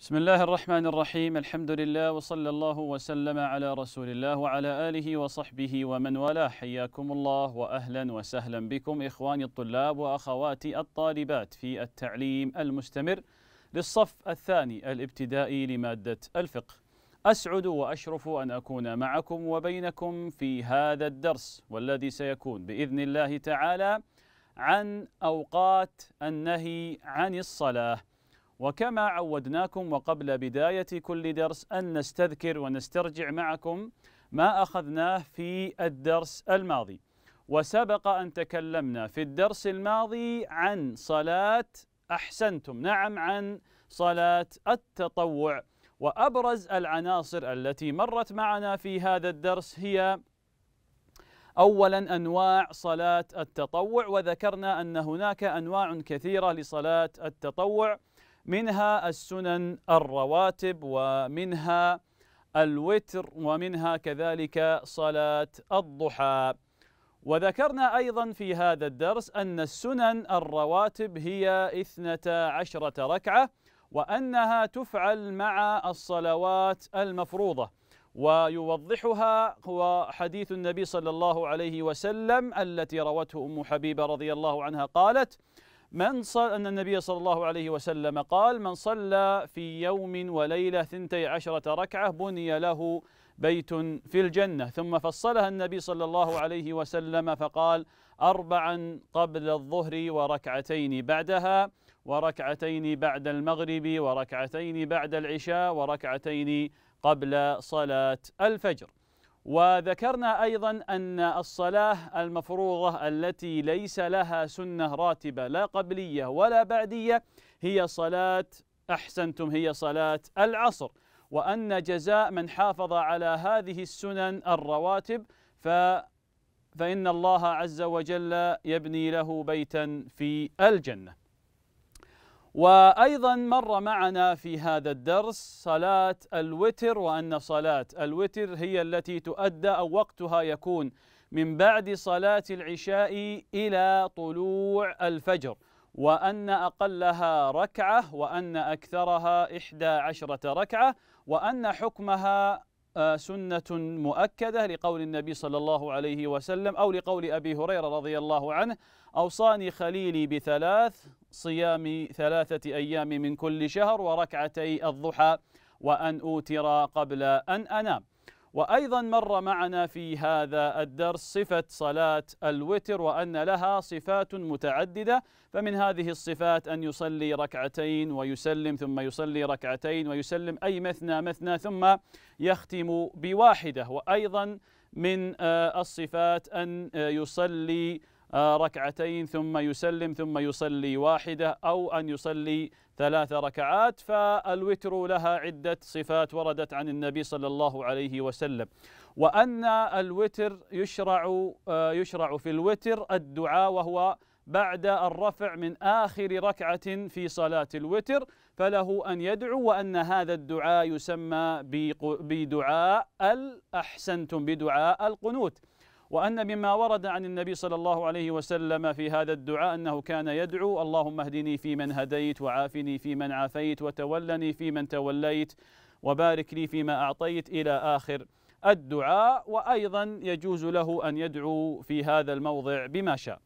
بسم الله الرحمن الرحيم الحمد لله وصلى الله وسلم على رسول الله وعلى آله وصحبه ومن والاه حياكم الله وأهلا وسهلا بكم إخواني الطلاب وأخواتي الطالبات في التعليم المستمر للصف الثاني الابتدائي لمادة الفقه أسعد وأشرف أن أكون معكم وبينكم في هذا الدرس والذي سيكون بإذن الله تعالى عن أوقات النهي عن الصلاة وكما عودناكم وقبل بداية كل درس أن نستذكر ونسترجع معكم ما أخذناه في الدرس الماضي وسبق أن تكلمنا في الدرس الماضي عن صلاة أحسنتم نعم عن صلاة التطوع وأبرز العناصر التي مرت معنا في هذا الدرس هي اولا انواع صلاه التطوع وذكرنا ان هناك انواع كثيره لصلاه التطوع منها السنن الرواتب ومنها الوتر ومنها كذلك صلاة الضحى وذكرنا أيضا في هذا الدرس أن السنن الرواتب هي إثنتا عشرة ركعة وأنها تفعل مع الصلوات المفروضة ويوضحها هو حديث النبي صلى الله عليه وسلم التي روته أم حبيبة رضي الله عنها قالت من صلى أن النبي صلى الله عليه وسلم قال من صلى في يوم وليلة ثنتي عشرة ركعة بني له بيت في الجنة ثم فصلها النبي صلى الله عليه وسلم فقال أربعا قبل الظهر وركعتين بعدها وركعتين بعد المغرب وركعتين بعد العشاء وركعتين قبل صلاة الفجر وذكرنا أيضا أن الصلاة المفروضة التي ليس لها سنة راتبة لا قبلية ولا بعدية هي صلاة أحسنتم هي صلاة العصر وأن جزاء من حافظ على هذه السنن الرواتب ف فإن الله عز وجل يبني له بيتا في الجنة وأيضا مر معنا في هذا الدرس صلاة الوتر وأن صلاة الوتر هي التي تؤدى أو وقتها يكون من بعد صلاة العشاء إلى طلوع الفجر وأن أقلها ركعة وأن أكثرها إحدى عشرة ركعة وأن حكمها سنة مؤكدة لقول النبي صلى الله عليه وسلم أو لقول أبي هريرة رضي الله عنه أوصاني خليلي بثلاث صيام ثلاثة أيام من كل شهر وركعتي الضحى وأن أوتر قبل أن أنام وأيضا مر معنا في هذا الدرس صفة صلاة الوتر وأن لها صفات متعددة فمن هذه الصفات أن يصلي ركعتين ويسلم ثم يصلي ركعتين ويسلم أي مثنى مثنى ثم يختم بواحدة وأيضا من آه، الصفات أن آه، يصلي آه، ركعتين ثم يسلم ثم يصلي واحدة أو أن يصلي ثلاث ركعات فالوتر لها عدة صفات وردت عن النبي صلى الله عليه وسلم وأن الوتر يشرع آه، يشرع في الوتر الدعاء وهو بعد الرفع من آخر ركعة في صلاة الوتر فله أن يدعو وأن هذا الدعاء يسمى بدعاء الأحسنتم بدعاء القنوت وأن مما ورد عن النبي صلى الله عليه وسلم في هذا الدعاء أنه كان يدعو اللهم اهدني فيمن هديت وعافني فيمن عافيت وتولني فيمن توليت وبارك لي فيما أعطيت إلى آخر الدعاء وأيضا يجوز له أن يدعو في هذا الموضع بما شاء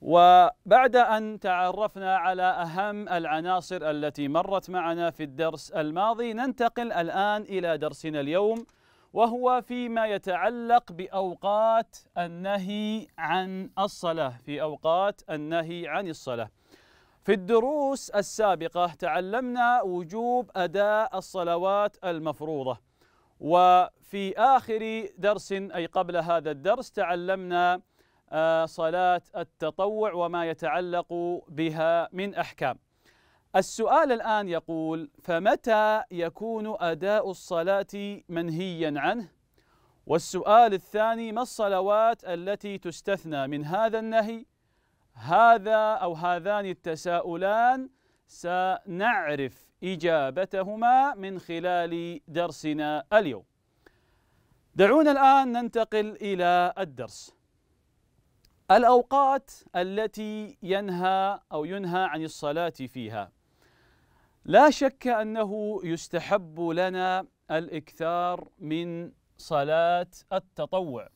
وبعد أن تعرفنا على أهم العناصر التي مرت معنا في الدرس الماضي ننتقل الآن إلى درسنا اليوم وهو فيما يتعلق بأوقات النهي عن الصلاة في أوقات النهي عن الصلاة في الدروس السابقة تعلمنا وجوب أداء الصلوات المفروضة وفي آخر درس أي قبل هذا الدرس تعلمنا آه، صلاة التطوع وما يتعلق بها من أحكام السؤال الآن يقول فمتى يكون أداء الصلاة منهيا عنه؟ والسؤال الثاني ما الصلوات التي تستثنى من هذا النهي؟ هذا أو هذان التساؤلان سنعرف إجابتهما من خلال درسنا اليوم. دعونا الآن ننتقل إلى الدرس. الأوقات التي ينهى أو ينهى عن الصلاة فيها لا شك انه يستحب لنا الاكثار من صلاه التطوع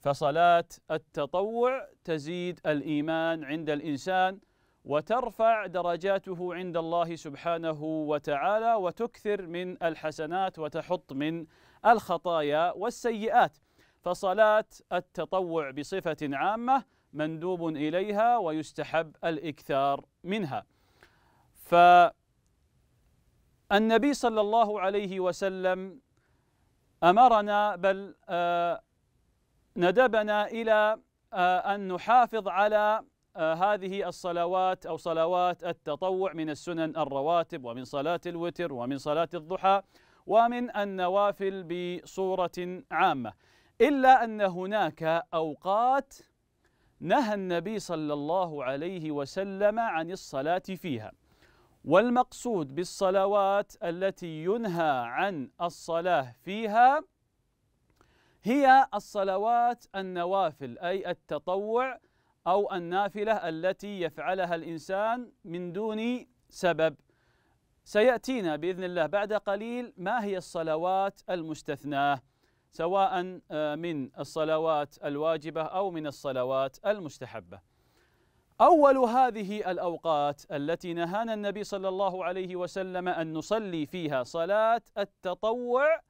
فصلاه التطوع تزيد الايمان عند الانسان وترفع درجاته عند الله سبحانه وتعالى وتكثر من الحسنات وتحط من الخطايا والسيئات فصلاه التطوع بصفه عامه مندوب اليها ويستحب الاكثار منها ف النبي صلى الله عليه وسلم امرنا بل آه، ندبنا الى آه، ان نحافظ على آه، هذه الصلوات او صلوات التطوع من السنن الرواتب ومن صلاه الوتر ومن صلاه الضحى ومن النوافل بصوره عامه الا ان هناك اوقات نهى النبي صلى الله عليه وسلم عن الصلاه فيها والمقصود بالصلوات التي ينهى عن الصلاة فيها هي الصلوات النوافل أي التطوع أو النافلة التي يفعلها الإنسان من دون سبب سيأتينا بإذن الله بعد قليل ما هي الصلوات المستثناة سواء آه، من الصلوات الواجبة أو من الصلوات المستحبة أول هذه الأوقات التي نهانا النبي صلى الله عليه وسلم أن نصلي فيها صلاة التطوع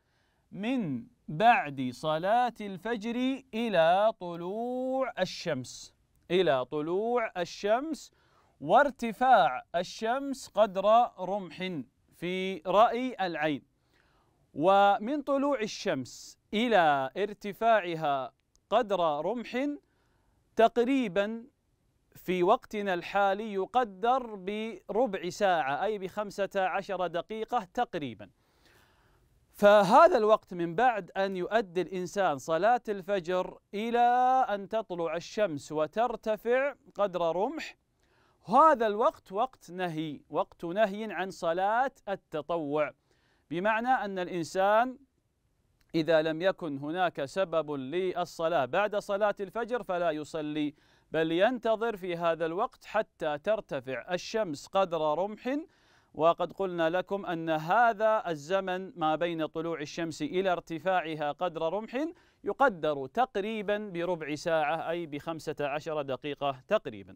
من بعد صلاة الفجر إلى طلوع الشمس إلى طلوع الشمس وارتفاع الشمس قدر رمح في رأي العين ومن طلوع الشمس إلى ارتفاعها قدر رمح تقريبا في وقتنا الحالي يقدر بربع ساعة أي بخمسة عشر دقيقة تقريبا فهذا الوقت من بعد أن يؤدي الإنسان صلاة الفجر إلى أن تطلع الشمس وترتفع قدر رمح هذا الوقت وقت نهي وقت نهي عن صلاة التطوع بمعنى أن الإنسان إذا لم يكن هناك سبب للصلاة بعد صلاة الفجر فلا يصلي بل ينتظر في هذا الوقت حتى ترتفع الشمس قدر رمح وقد قلنا لكم أن هذا الزمن ما بين طلوع الشمس إلى ارتفاعها قدر رمح يقدر تقريبا بربع ساعة أي بخمسة عشر دقيقة تقريبا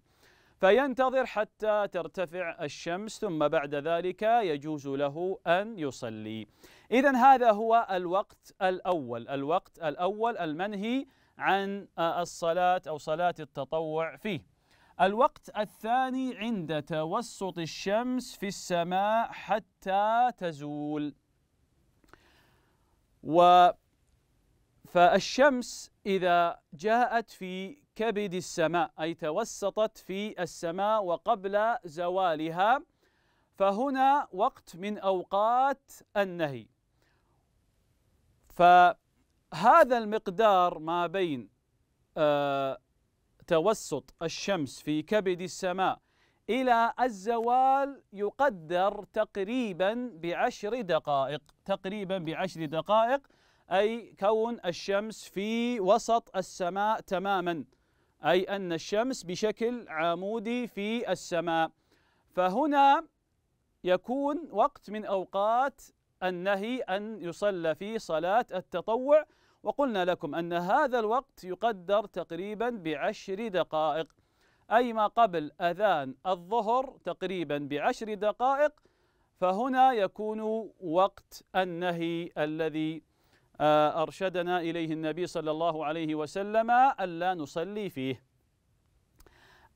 فينتظر حتى ترتفع الشمس ثم بعد ذلك يجوز له أن يصلي إذا هذا هو الوقت الأول الوقت الأول المنهي عن آه، الصلاة أو صلاة التطوع فيه الوقت الثاني عند توسط الشمس في السماء حتى تزول و فالشمس إذا جاءت في كبد السماء أي توسطت في السماء وقبل زوالها فهنا وقت من أوقات النهي ف هذا المقدار ما بين آه، توسط الشمس في كبد السماء إلى الزوال يقدر تقريبا بعشر دقائق تقريبا بعشر دقائق أي كون الشمس في وسط السماء تماما أي أن الشمس بشكل عمودي في السماء فهنا يكون وقت من أوقات النهي أن يصلى في صلاة التطوع وقلنا لكم أن هذا الوقت يقدر تقريبا بعشر دقائق أي ما قبل أذان الظهر تقريبا بعشر دقائق فهنا يكون وقت النهي الذي آه، أرشدنا إليه النبي صلى الله عليه وسلم ألا نصلي فيه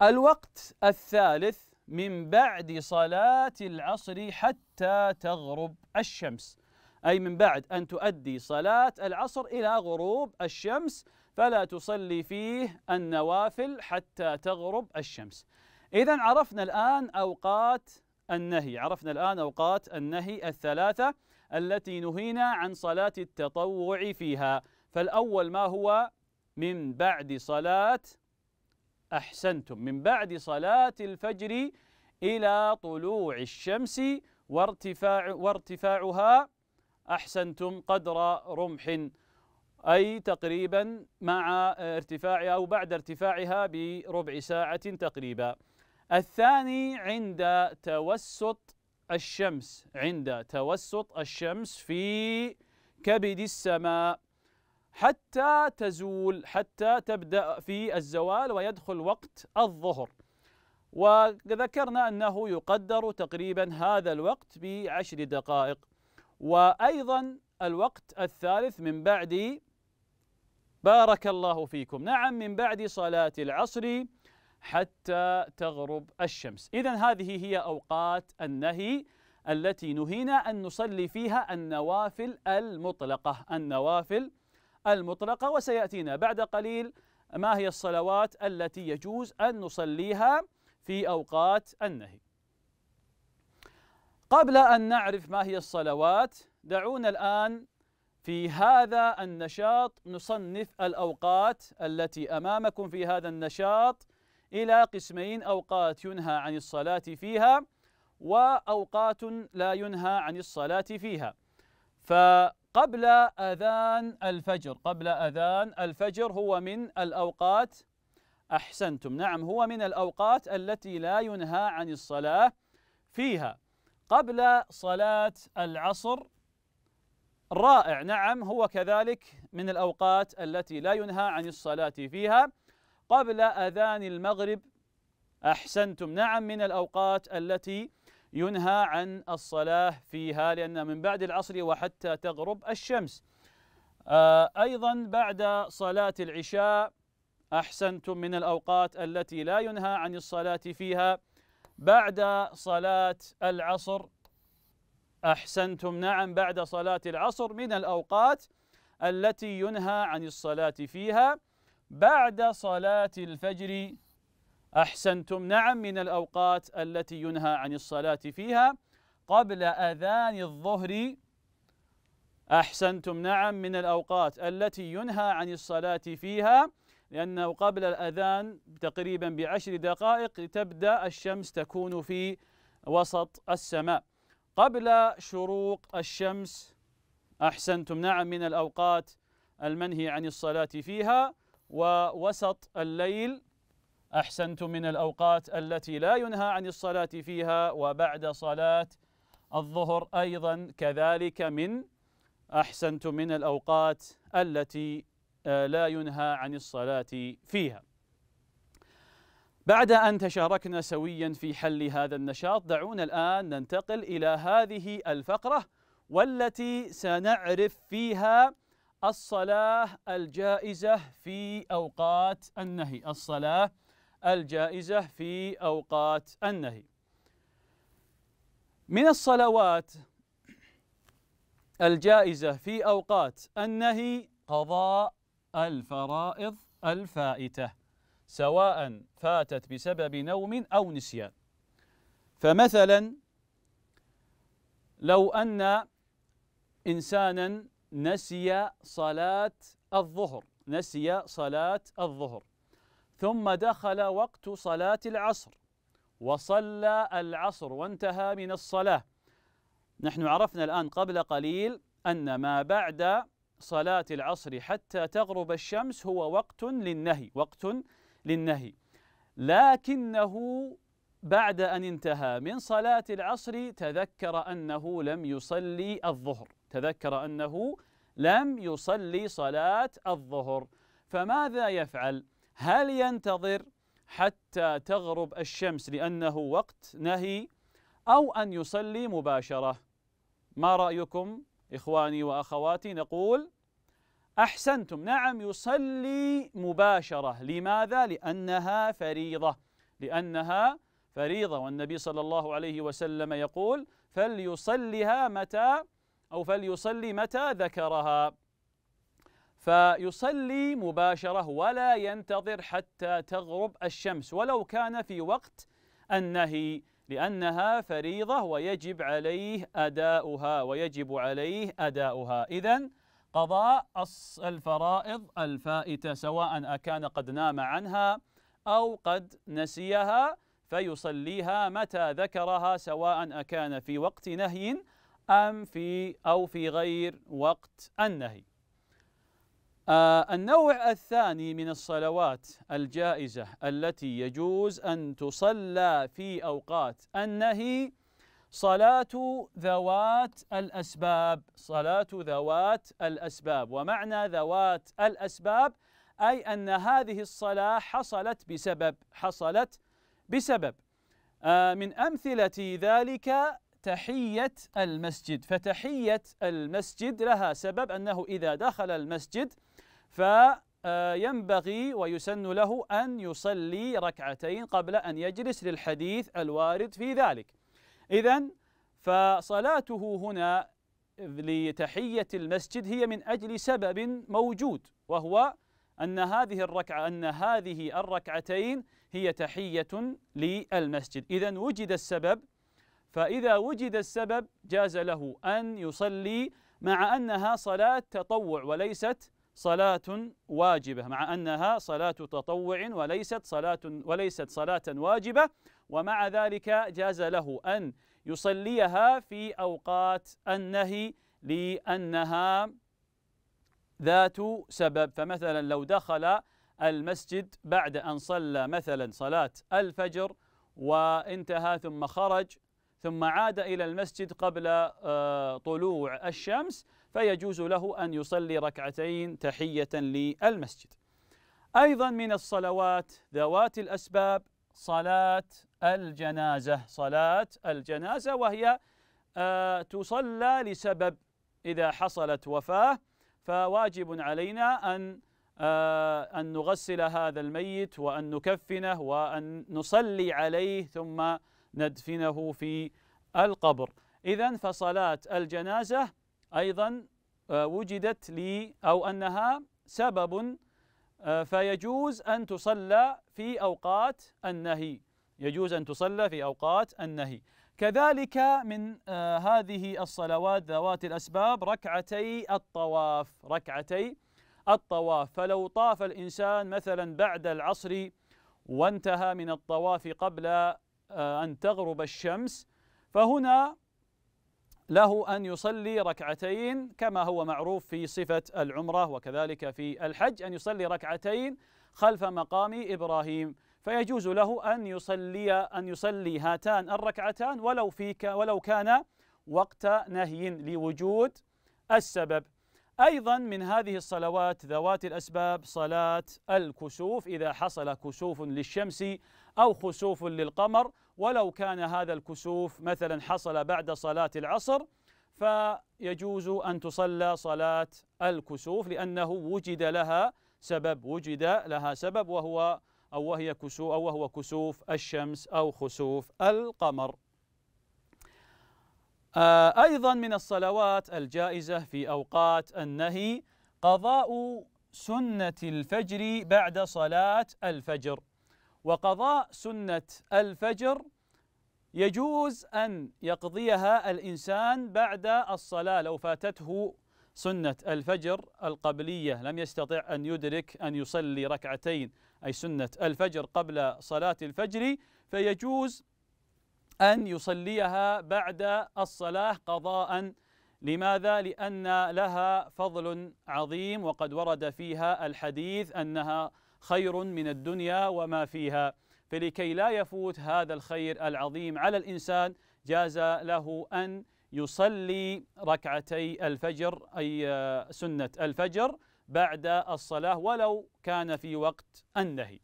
الوقت الثالث من بعد صلاة العصر حتى تغرب الشمس أي من بعد أن تؤدي صلاة العصر إلى غروب الشمس فلا تصلي فيه النوافل حتى تغرب الشمس إذا عرفنا الآن أوقات النهي عرفنا الآن أوقات النهي الثلاثة التي نهينا عن صلاة التطوع فيها فالأول ما هو من بعد صلاة أحسنتم من بعد صلاة الفجر إلى طلوع الشمس وارتفاع وارتفاعها أحسنتم قدر رمح أي تقريبا مع ارتفاع أو بعد ارتفاعها بربع ساعة تقريبا الثاني عند توسط الشمس عند توسط الشمس في كبد السماء حتى تزول حتى تبدأ في الزوال ويدخل وقت الظهر وذكرنا أنه يقدر تقريبا هذا الوقت بعشر دقائق وأيضا الوقت الثالث من بعد بارك الله فيكم نعم من بعد صلاة العصر حتى تغرب الشمس إذا هذه هي أوقات النهي التي نهينا أن نصلي فيها النوافل المطلقة النوافل المطلقة وسيأتينا بعد قليل ما هي الصلوات التي يجوز أن نصليها في أوقات النهي قبل أن نعرف ما هي الصلوات دعونا الآن في هذا النشاط نصنف الأوقات التي أمامكم في هذا النشاط إلى قسمين أوقات ينهى عن الصلاة فيها وأوقات لا ينهى عن الصلاة فيها فقبل أذان الفجر قبل أذان الفجر هو من الأوقات أحسنتم نعم هو من الأوقات التي لا ينهى عن الصلاة فيها قبل صلاة العصر رائع نعم هو كذلك من الأوقات التي لا ينهى عن الصلاة فيها قبل أذان المغرب أحسنتم نعم من الأوقات التي ينهى عن الصلاة فيها لأن من بعد العصر وحتى تغرب الشمس آه، أيضا بعد صلاة العشاء أحسنتم من الأوقات التي لا ينهى عن الصلاة فيها بعد صلاة العصر أحسنتم نعم بعد صلاة العصر من الأوقات التي ينهى عن الصلاة فيها بعد صلاة الفجر أحسنتم نعم من الأوقات التي ينهى عن الصلاة فيها قبل أذان الظهر أحسنتم نعم من الأوقات التي ينهى عن الصلاة فيها لأنه قبل الأذان تقريبا بعشر دقائق تبدأ الشمس تكون في وسط السماء قبل شروق الشمس أحسنتم نعم من الأوقات المنهي عن الصلاة فيها ووسط الليل أحسنتم من الأوقات التي لا ينهى عن الصلاة فيها وبعد صلاة الظهر أيضا كذلك من أحسنتم من الأوقات التي آه، لا ينهى عن الصلاة فيها بعد أن تشاركنا سويا في حل هذا النشاط دعونا الآن ننتقل إلى هذه الفقرة والتي سنعرف فيها الصلاة الجائزة في أوقات النهي الصلاة الجائزة في أوقات النهي من الصلوات الجائزة في أوقات النهي قضاء الفرائض الفائتة سواء فاتت بسبب نوم أو نسيان فمثلا لو أن إنسانا نسي صلاة الظهر نسي صلاة الظهر ثم دخل وقت صلاة العصر وصلى العصر وانتهى من الصلاة نحن عرفنا الآن قبل قليل أن ما بعد صلاة العصر حتى تغرب الشمس هو وقت للنهي وقت للنهي لكنه بعد أن انتهى من صلاة العصر تذكر أنه لم يصلي الظهر تذكر أنه لم يصلي صلاة الظهر فماذا يفعل؟ هل ينتظر حتى تغرب الشمس لأنه وقت نهي أو أن يصلي مباشرة؟ ما رأيكم إخواني وأخواتي نقول أحسنتم نعم يصلي مباشرة لماذا؟ لأنها فريضة لأنها فريضة والنبي صلى الله عليه وسلم يقول فليصلها متى أو فليصلي متى ذكرها فيصلي مباشرة ولا ينتظر حتى تغرب الشمس ولو كان في وقت النهي لأنها فريضة ويجب عليه أداؤها ويجب عليه أداؤها إذا قضاء الفرائض الفائتة سواء أكان قد نام عنها أو قد نسيها فيصليها متى ذكرها سواء أكان في وقت نهي أم في أو في غير وقت النهي آه، النوع الثاني من الصلوات الجائزة التي يجوز أن تصلى في أوقات النهي صلاة ذوات الأسباب صلاة ذوات الأسباب ومعنى ذوات الأسباب أي أن هذه الصلاة حصلت بسبب حصلت بسبب آه، من أمثلة ذلك تحية المسجد فتحية المسجد لها سبب أنه إذا دخل المسجد فينبغي ويسن له أن يصلي ركعتين قبل أن يجلس للحديث الوارد في ذلك إذا فصلاته هنا لتحية المسجد هي من أجل سبب موجود وهو أن هذه الركعة أن هذه الركعتين هي تحية للمسجد إذا وجد السبب فإذا وجد السبب جاز له أن يصلي مع أنها صلاة تطوع وليست صلاة واجبة مع أنها صلاة تطوع وليست صلاة وليست صلاة واجبة ومع ذلك جاز له أن يصليها في أوقات النهي لأنها ذات سبب فمثلا لو دخل المسجد بعد أن صلى مثلا صلاة الفجر وانتهى ثم خرج ثم عاد إلى المسجد قبل آه، طلوع الشمس فيجوز له أن يصلي ركعتين تحية للمسجد أيضا من الصلوات ذوات الأسباب صلاة الجنازة صلاة الجنازة وهي آه، تصلى لسبب إذا حصلت وفاة فواجب علينا أن آه، أن نغسل هذا الميت وأن نكفنه وأن نصلي عليه ثم ندفنه في القبر إذا فصلاة الجنازة أيضا آه، وجدت لي أو أنها سبب آه، فيجوز أن تصلى في أوقات النهي يجوز أن تصلى في أوقات النهي كذلك من آه، هذه الصلوات ذوات الأسباب ركعتي الطواف ركعتي الطواف فلو طاف الإنسان مثلا بعد العصر وانتهى من الطواف قبل آه، أن تغرب الشمس فهنا له أن يصلي ركعتين كما هو معروف في صفة العمرة وكذلك في الحج أن يصلي ركعتين خلف مقام إبراهيم فيجوز له أن يصلي أن يصلي هاتان الركعتان ولو في ولو كان وقت نهي لوجود السبب أيضا من هذه الصلوات ذوات الأسباب صلاة الكسوف إذا حصل كسوف للشمس أو خسوف للقمر ولو كان هذا الكسوف مثلا حصل بعد صلاة العصر فيجوز أن تصلى صلاة الكسوف لأنه وجد لها سبب وجد لها سبب وهو أو وهي كسوف أو وهو كسوف الشمس أو خسوف القمر آه، أيضا من الصلوات الجائزة في أوقات النهي قضاء سنة الفجر بعد صلاة الفجر وقضاء سنة الفجر يجوز أن يقضيها الإنسان بعد الصلاة لو فاتته سنة الفجر القبلية لم يستطع أن يدرك أن يصلي ركعتين أي سنة الفجر قبل صلاة الفجر فيجوز أن يصليها بعد الصلاة قضاء لماذا؟ لأن لها فضل عظيم وقد ورد فيها الحديث أنها خير من الدنيا وما فيها فلكي لا يفوت هذا الخير العظيم على الإنسان جاز له أن يصلي ركعتي الفجر أي سنة الفجر بعد الصلاة ولو كان في وقت النهي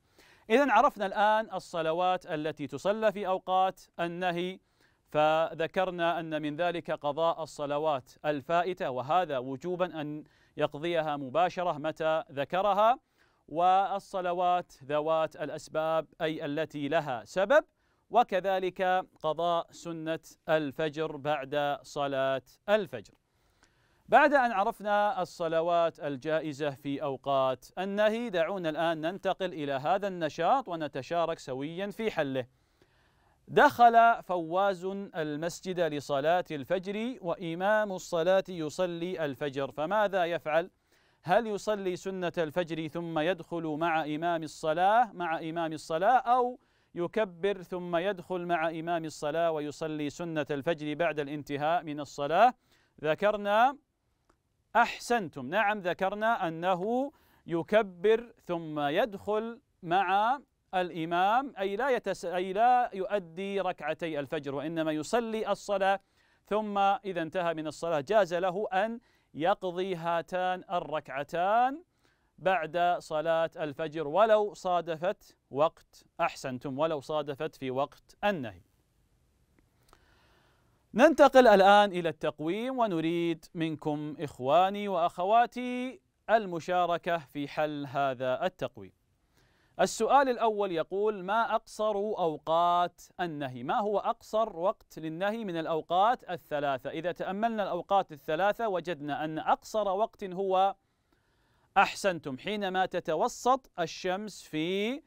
إذا عرفنا الآن الصلوات التي تصلى في أوقات النهي فذكرنا أن من ذلك قضاء الصلوات الفائتة وهذا وجوبا أن يقضيها مباشرة متى ذكرها والصلوات ذوات الأسباب أي التي لها سبب وكذلك قضاء سنة الفجر بعد صلاة الفجر بعد أن عرفنا الصلوات الجائزة في أوقات النهي دعونا الآن ننتقل إلى هذا النشاط ونتشارك سويا في حله دخل فواز المسجد لصلاة الفجر وإمام الصلاة يصلي الفجر فماذا يفعل؟ هل يصلي سنة الفجر ثم يدخل مع إمام الصلاة مع إمام الصلاة أو يكبر ثم يدخل مع إمام الصلاة ويصلي سنة الفجر بعد الانتهاء من الصلاة؟ ذكرنا أحسنتم نعم ذكرنا أنه يكبر ثم يدخل مع الإمام أي لا, يتس أي لا يؤدي ركعتي الفجر وإنما يصلي الصلاة ثم إذا انتهى من الصلاة جاز له أن يقضي هاتان الركعتان بعد صلاة الفجر ولو صادفت وقت أحسنتم ولو صادفت في وقت النهي ننتقل الآن إلى التقويم ونريد منكم إخواني وأخواتي المشاركة في حل هذا التقويم السؤال الأول يقول ما أقصر أوقات النهي ما هو أقصر وقت للنهي من الأوقات الثلاثة إذا تأملنا الأوقات الثلاثة وجدنا أن أقصر وقت هو أحسنتم حينما تتوسط الشمس في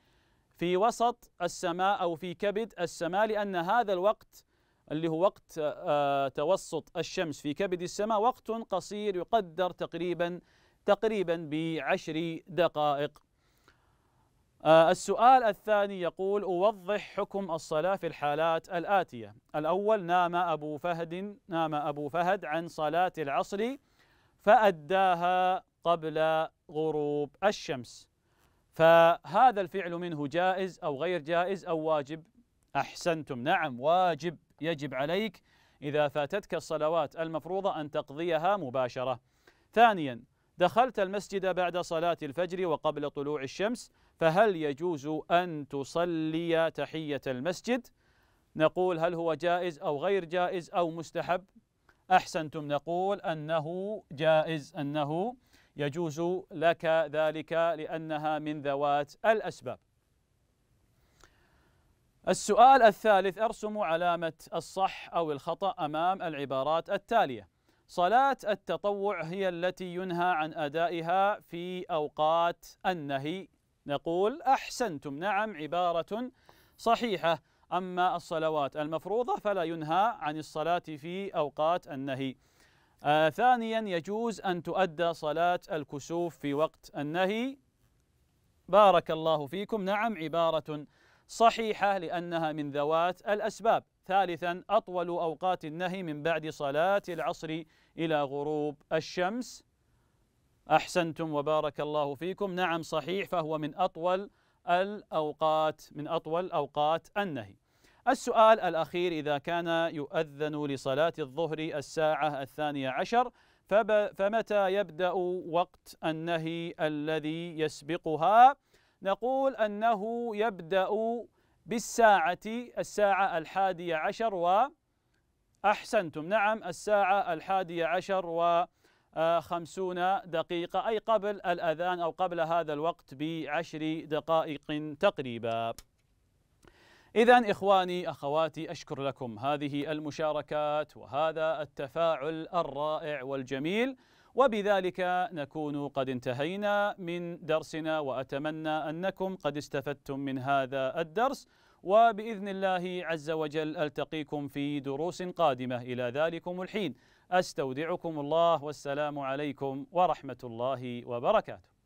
في وسط السماء أو في كبد السماء لأن هذا الوقت اللي هو وقت آه، آه، توسط الشمس في كبد السماء وقت قصير يقدر تقريبا تقريبا بعشر دقائق آه، السؤال الثاني يقول أوضح حكم الصلاة في الحالات الآتية الأول نام أبو فهد نام أبو فهد عن صلاة العصر فأداها قبل غروب الشمس فهذا الفعل منه جائز أو غير جائز أو واجب أحسنتم نعم واجب يجب عليك إذا فاتتك الصلوات المفروضة أن تقضيها مباشرة. ثانيا دخلت المسجد بعد صلاة الفجر وقبل طلوع الشمس فهل يجوز أن تصلي تحية المسجد؟ نقول هل هو جائز أو غير جائز أو مستحب؟ أحسنتم نقول أنه جائز أنه يجوز لك ذلك لأنها من ذوات الأسباب. السؤال الثالث ارسموا علامة الصح أو الخطأ أمام العبارات التالية صلاة التطوع هي التي ينهى عن أدائها في أوقات النهي نقول أحسنتم نعم عبارة صحيحة أما الصلوات المفروضة فلا ينهى عن الصلاة في أوقات النهي آه ثانيا يجوز أن تؤدى صلاة الكسوف في وقت النهي بارك الله فيكم نعم عبارة صحيحة لأنها من ذوات الأسباب ثالثا أطول أوقات النهي من بعد صلاة العصر إلى غروب الشمس أحسنتم وبارك الله فيكم نعم صحيح فهو من أطول الأوقات من أطول أوقات النهي السؤال الأخير إذا كان يؤذن لصلاة الظهر الساعة الثانية عشر فمتى يبدأ وقت النهي الذي يسبقها؟ نقول أنه يبدأ بالساعة الساعة الحادية عشر وأحسنتم نعم الساعة الحادية عشر و خمسون دقيقة أي قبل الأذان أو قبل هذا الوقت بعشر دقائق تقريبا إذا إخواني أخواتي أشكر لكم هذه المشاركات وهذا التفاعل الرائع والجميل وبذلك نكون قد انتهينا من درسنا واتمنى انكم قد استفدتم من هذا الدرس وباذن الله عز وجل التقيكم في دروس قادمه الى ذلكم الحين استودعكم الله والسلام عليكم ورحمه الله وبركاته